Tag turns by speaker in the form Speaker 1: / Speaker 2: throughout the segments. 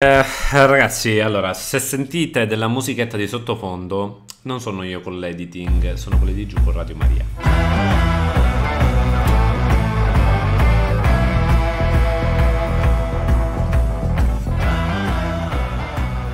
Speaker 1: Eh, ragazzi, allora, se sentite della musichetta di sottofondo, non sono io con l'editing, sono quelli di giù con Radio Maria.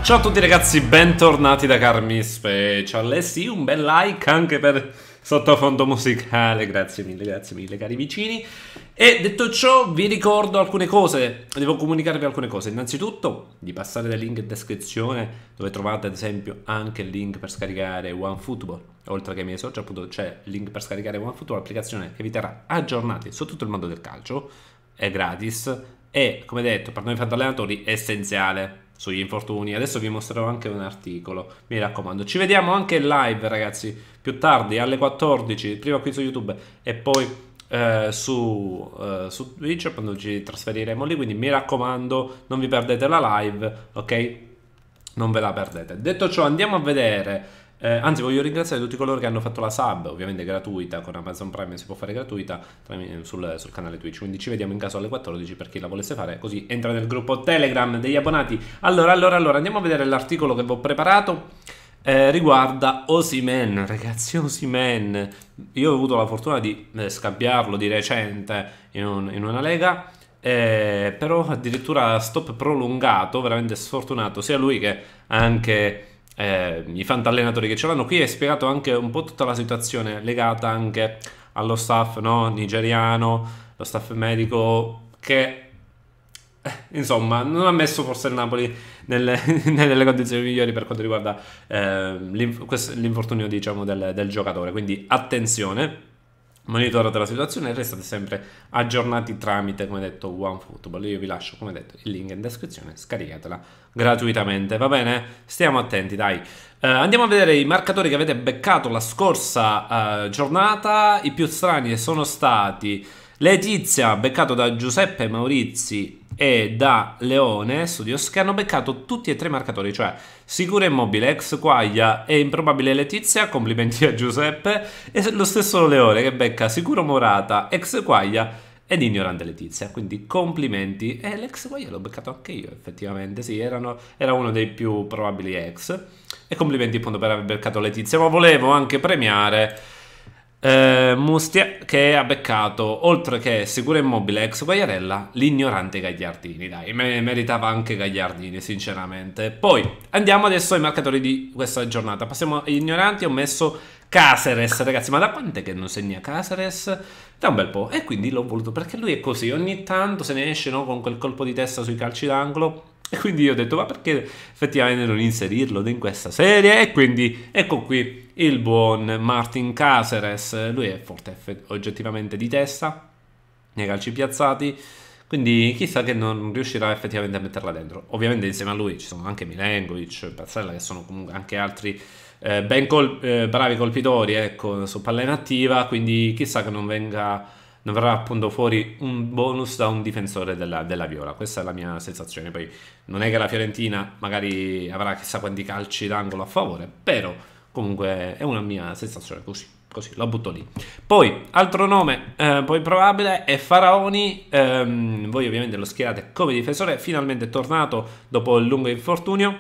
Speaker 1: Ciao a tutti ragazzi, bentornati da Carmi Special e sì, un bel like anche per sottofondo musicale. Grazie mille, grazie mille, cari vicini. E detto ciò, vi ricordo alcune cose. Devo comunicarvi alcune cose. Innanzitutto, di passare dal link in descrizione, dove trovate ad esempio anche il link per scaricare OneFootball. Oltre che ai miei social, appunto, c'è il link per scaricare OneFootball, l'applicazione che vi terrà aggiornati su tutto il mondo del calcio. È gratis. E, come detto, per noi fantallenatori è essenziale sugli infortuni. Adesso vi mostrerò anche un articolo. Mi raccomando, ci vediamo anche in live, ragazzi, più tardi alle 14, prima qui su YouTube e poi eh, su, eh, su Twitch quando ci trasferiremo lì. Quindi mi raccomando, non vi perdete la live, ok? Non ve la perdete. Detto ciò, andiamo a vedere eh, anzi, voglio ringraziare tutti coloro che hanno fatto la sub, ovviamente gratuita, con Amazon Prime si può fare gratuita eh, sul, sul, canale Twitch. Quindi ci vediamo in caso alle 14 per chi la volesse fare, così entra nel gruppo Telegram degli abbonati. Allora, allora, allora, andiamo a vedere l'articolo che vi ho preparato. Eh, riguarda Osimen, ragazzi, Osimen. Io ho avuto la fortuna di eh, scambiarlo di recente in, un, in una lega. Eh, però addirittura stop prolungato, veramente sfortunato sia lui che anche eh, i fantallenatori che ce l'hanno qui è spiegato anche un po' tutta la situazione legata anche allo staff no? nigeriano, lo staff medico che eh, insomma non ha messo forse il Napoli nelle, nelle condizioni migliori per quanto riguarda eh, l'infortunio diciamo, del, del giocatore quindi attenzione monitorate la situazione e restate sempre aggiornati tramite, come detto, OneFootball. Io vi lascio, come detto, il link in descrizione, scaricatela gratuitamente, va bene? Stiamo attenti, dai. Uh, andiamo a vedere i marcatori che avete beccato la scorsa uh, giornata, i più strani sono stati... Letizia, beccato da Giuseppe Maurizi e da Leone Studios, che hanno beccato tutti e tre i marcatori, cioè Sicura Immobile, Ex Quaglia e Improbabile Letizia, complimenti a Giuseppe, e lo stesso Leone che becca Sicuro Morata, Ex Quaglia ed ignorante Letizia. Quindi complimenti. E l'ex Quaglia l'ho beccato anche io, effettivamente. Sì, erano, era uno dei più probabili ex. E complimenti appunto per aver beccato Letizia. Ma volevo anche premiare eh, Mustia che ha beccato, oltre che sicura immobile ex Quagliarella, l'ignorante Gagliardini. Dai, meritava anche Gagliardini, sinceramente. Poi andiamo adesso ai marcatori di questa giornata. Passiamo agli ignoranti. Ho messo Caseres ragazzi, ma da quante che non segna Caseres Da un bel po'. E quindi l'ho voluto perché lui è così. Ogni tanto se ne esce no, con quel colpo di testa sui calci d'angolo e quindi io ho detto, ma perché effettivamente non inserirlo in questa serie? E quindi ecco qui il buon Martin Caseres, lui è forte oggettivamente di testa nei calci piazzati, quindi chissà che non riuscirà effettivamente a metterla dentro. Ovviamente insieme a lui ci sono anche Milenkovic, Pazzella, che sono comunque anche altri eh, ben col eh, bravi colpitori, ecco, su palla inattiva, quindi chissà che non venga verrà appunto fuori un bonus da un difensore della, della, Viola. Questa è la mia sensazione. Poi non è che la Fiorentina magari avrà chissà quanti calci d'angolo a favore, però comunque è una mia sensazione così. Così, lo butto lì. Poi, altro nome eh, poi probabile è Faraoni. Ehm, voi ovviamente lo schierate come difensore. Finalmente è tornato dopo il lungo infortunio.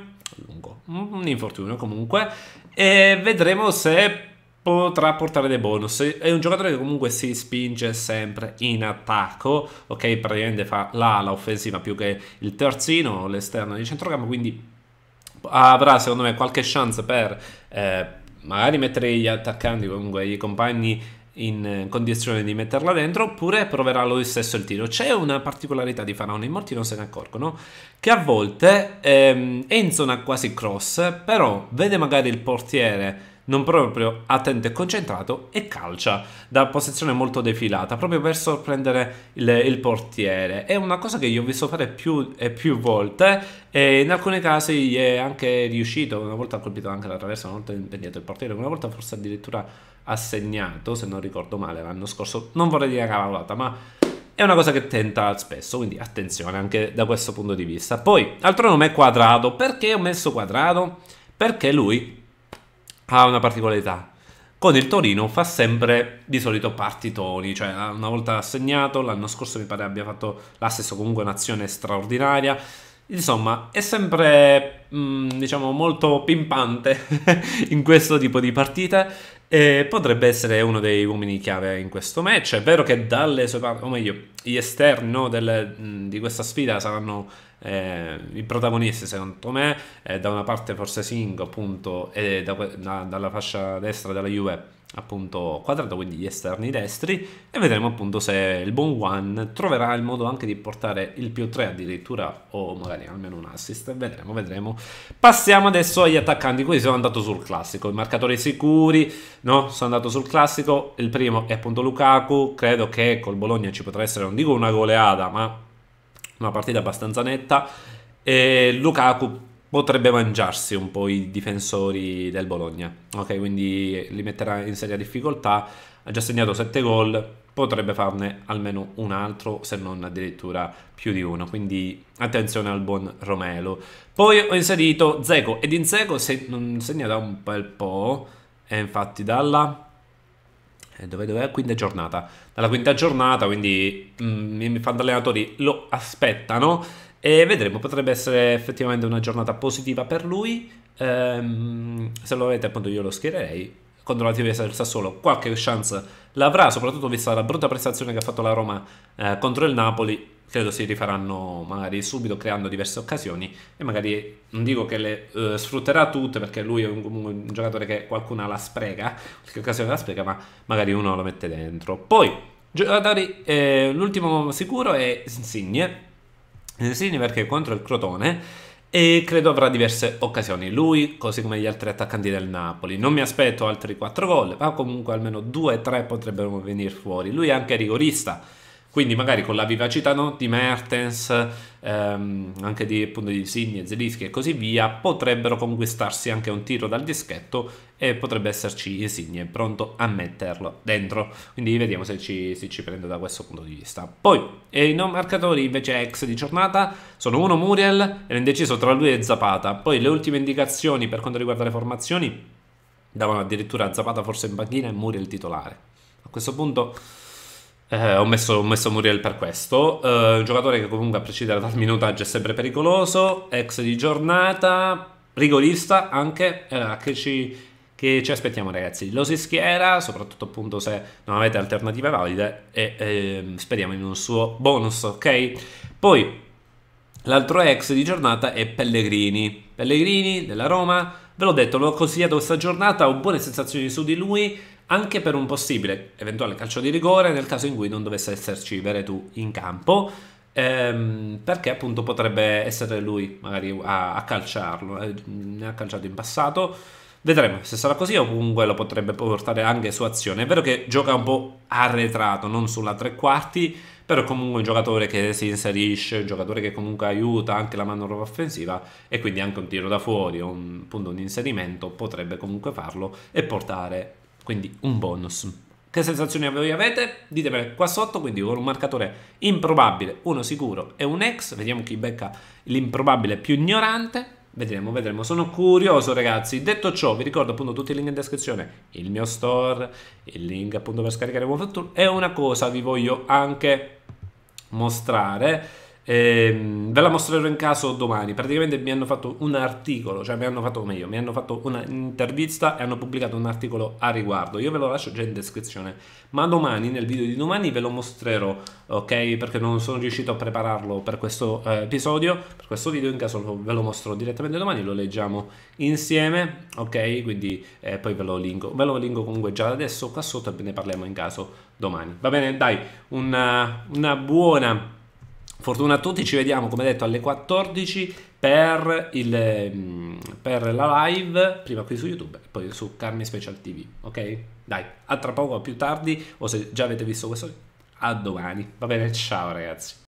Speaker 1: Lungo, un infortunio comunque. E vedremo se potrà portare dei bonus. È un giocatore che comunque si spinge sempre in attacco, ok? Praticamente fa l'ala offensiva più che il terzino, l'esterno di centrocampo, quindi avrà secondo me qualche chance per eh, magari mettere gli attaccanti, comunque i compagni in condizione di metterla dentro oppure proverà lui stesso il tiro c'è una particolarità di Faraone molti non se ne accorgono che a volte ehm, è in zona quasi cross però vede magari il portiere non proprio attento e concentrato, e calcia da posizione molto defilata, proprio per sorprendere il, il portiere. È una cosa che io ho visto fare più e più volte e in alcuni casi è anche riuscito, una volta ha colpito anche la traversa, una volta ha impegnato il portiere, una volta forse addirittura ha segnato, se non ricordo male, l'anno scorso, non vorrei dire cavolata, ma è una cosa che tenta spesso, quindi attenzione anche da questo punto di vista. Poi, altro nome è Quadrado. Perché ho messo Quadrado? Perché lui ha una particolarità. Con il Torino fa sempre di solito partitoni, cioè una volta segnato, l'anno scorso mi pare abbia fatto l'assesso comunque un'azione straordinaria. Insomma, è sempre mm, diciamo molto pimpante in questo tipo di partite e potrebbe essere uno dei uomini chiave in questo match. È vero che dalle sue parti, o meglio, gli esterni no, delle, mm, di questa sfida saranno eh, i protagonisti secondo me eh, da una parte forse Singh appunto e da, da, dalla fascia destra della Juve appunto quadrato quindi gli esterni destri e vedremo appunto se il buon One troverà il modo anche di portare il più 3 addirittura o magari almeno un assist vedremo vedremo passiamo adesso agli attaccanti qui sono andato sul classico i marcatori sicuri no sono andato sul classico il primo è appunto Lukaku credo che col Bologna ci potrà essere non dico una goleada ma una partita abbastanza netta e Lukaku potrebbe mangiarsi un po' i difensori del Bologna, ok? Quindi li metterà in seria difficoltà, ha già segnato 7 gol, potrebbe farne almeno un altro, se non addirittura più di uno, quindi attenzione al buon Romelo. Poi ho inserito Zeko, ed in Zeko se, segna da un bel po', e infatti dalla eh, dove, dove è? Quinta giornata. Dalla quinta giornata, quindi mh, mm, i allenatori lo aspettano e vedremo, potrebbe essere effettivamente una giornata positiva per lui. Ehm, se lo avete appunto io lo schiererei. Contro la Tivesa del Sassuolo qualche chance l'avrà, soprattutto vista la brutta prestazione che ha fatto la Roma eh, contro il Napoli credo si rifaranno magari subito creando diverse occasioni e magari non dico che le eh, sfrutterà tutte perché lui è un, un, giocatore che qualcuna la spreca, qualche occasione la spreca, ma magari uno lo mette dentro. Poi, giocatori, eh, l'ultimo sicuro è Insigne, Insigne perché è contro il Crotone e credo avrà diverse occasioni lui così come gli altri attaccanti del Napoli non mi aspetto altri 4 gol ma comunque almeno 2-3 potrebbero venire fuori lui è anche rigorista quindi magari con la vivacità no? di Mertens, ehm, anche di, appunto, di Signe, Zelischi e così via, potrebbero conquistarsi anche un tiro dal dischetto e potrebbe esserci Insigne pronto a metterlo dentro. Quindi vediamo se ci, se ci prende da questo punto di vista. Poi i non marcatori invece ex di giornata sono uno Muriel e indeciso tra lui e Zapata. Poi le ultime indicazioni per quanto riguarda le formazioni davano addirittura Zapata forse in banchina e Muriel titolare. A questo punto eh, ho, messo, ho, messo, Muriel per questo. Eh, un giocatore che comunque a prescindere dal minutaggio è sempre pericoloso. Ex di giornata, rigorista anche. Eh, che, ci, che ci aspettiamo ragazzi? Lo si schiera, soprattutto appunto se non avete alternative valide. E ehm, speriamo in un suo bonus, ok? Poi l'altro ex di giornata è Pellegrini. Pellegrini della Roma. Ve l'ho detto, l'ho consigliato questa giornata, ho buone sensazioni su di lui anche per un possibile eventuale calcio di rigore nel caso in cui non dovesse esserci Veretù in campo. Ehm, perché appunto potrebbe essere lui magari a, a calciarlo, eh, ne ha calciato in passato. Vedremo se sarà così o comunque lo potrebbe portare anche su azione. È vero che gioca un po' arretrato, non sulla tre quarti, però è comunque un giocatore che si inserisce, un giocatore che comunque aiuta anche la manovra offensiva e quindi anche un tiro da fuori o un, appunto un inserimento potrebbe comunque farlo e portare quindi un bonus. Che sensazioni voi avete? Ditemele qua sotto, quindi con un marcatore improbabile, uno sicuro e un ex, vediamo chi becca l'improbabile più ignorante. Vedremo, vedremo, sono curioso ragazzi. Detto ciò, vi ricordo appunto tutti i link in descrizione, il mio store, il link appunto per scaricare OneFoottool e una cosa vi voglio anche mostrare Ehm, ve la mostrerò in caso domani. Praticamente mi hanno fatto un articolo, cioè mi hanno fatto meglio, mi hanno fatto un'intervista e hanno pubblicato un articolo a riguardo. Io ve lo lascio già in descrizione, ma domani, nel video di domani, ve lo mostrerò, ok? Perché non sono riuscito a prepararlo per questo eh, episodio, per questo video. In caso ve lo mostro direttamente domani, lo leggiamo insieme, ok? Quindi eh, poi ve lo linko. Ve lo linko comunque già adesso qua sotto e ne parliamo in caso domani. Va bene, dai, una, una buona Fortuna a tutti, ci vediamo come detto alle 14 per, il, mm, per la live, prima qui su YouTube e poi su Carmi Special TV, ok? Dai, a tra poco, più tardi, o se già avete visto questo, a domani. Va bene, ciao ragazzi.